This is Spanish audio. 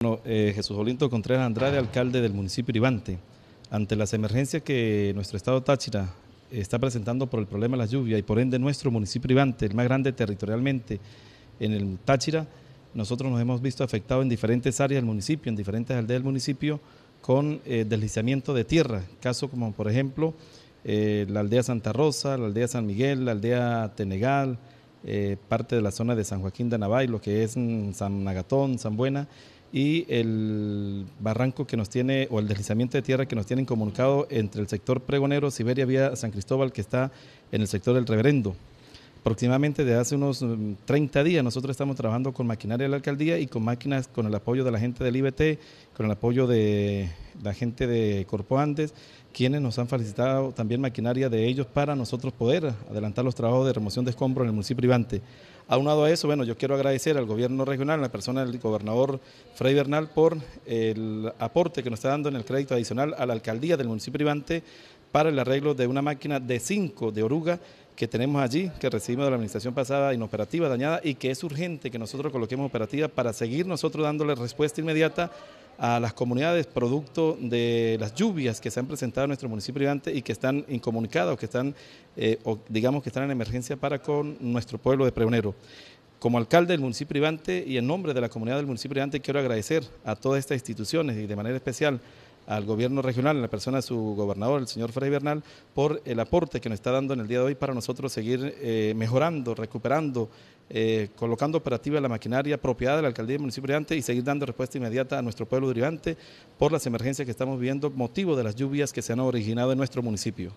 Bueno, eh, Jesús Olinto Contreras Andrade, alcalde del municipio Ivante. Ante las emergencias que nuestro estado Táchira está presentando por el problema de la lluvia y por ende nuestro municipio Iribante, el más grande territorialmente en el Táchira, nosotros nos hemos visto afectados en diferentes áreas del municipio, en diferentes aldeas del municipio, con eh, deslizamiento de tierra, Caso como por ejemplo eh, la aldea Santa Rosa, la aldea San Miguel, la aldea Tenegal, parte de la zona de San Joaquín de Navay, lo que es mm, San Nagatón, San Buena y el barranco que nos tiene, o el deslizamiento de tierra que nos tienen comunicado entre el sector pregonero, Siberia, vía San Cristóbal, que está en el sector del reverendo aproximadamente de hace unos 30 mm, días nosotros estamos trabajando con maquinaria de la alcaldía y con máquinas con el apoyo de la gente del IBT, con el apoyo de la gente de Corpo Andes, quienes nos han facilitado también maquinaria de ellos para nosotros poder adelantar los trabajos de remoción de escombros en el municipio Ivante. Aunado a eso, bueno, yo quiero agradecer al gobierno regional, a la persona del gobernador Frei Bernal, por el aporte que nos está dando en el crédito adicional a la alcaldía del municipio privante para el arreglo de una máquina de 5 de oruga que tenemos allí, que recibimos de la administración pasada inoperativa, dañada, y que es urgente que nosotros coloquemos operativa para seguir nosotros dándole respuesta inmediata a las comunidades producto de las lluvias que se han presentado en nuestro municipio privante y que están incomunicadas que están, eh, o digamos que están en emergencia para con nuestro pueblo de Preonero. Como alcalde del municipio privante y en nombre de la comunidad del municipio privante quiero agradecer a todas estas instituciones y de manera especial al gobierno regional, en la persona de su gobernador, el señor Fray Bernal, por el aporte que nos está dando en el día de hoy para nosotros seguir eh, mejorando, recuperando, eh, colocando operativa la maquinaria apropiada de la alcaldía del municipio de y seguir dando respuesta inmediata a nuestro pueblo de Briante por las emergencias que estamos viviendo, motivo de las lluvias que se han originado en nuestro municipio.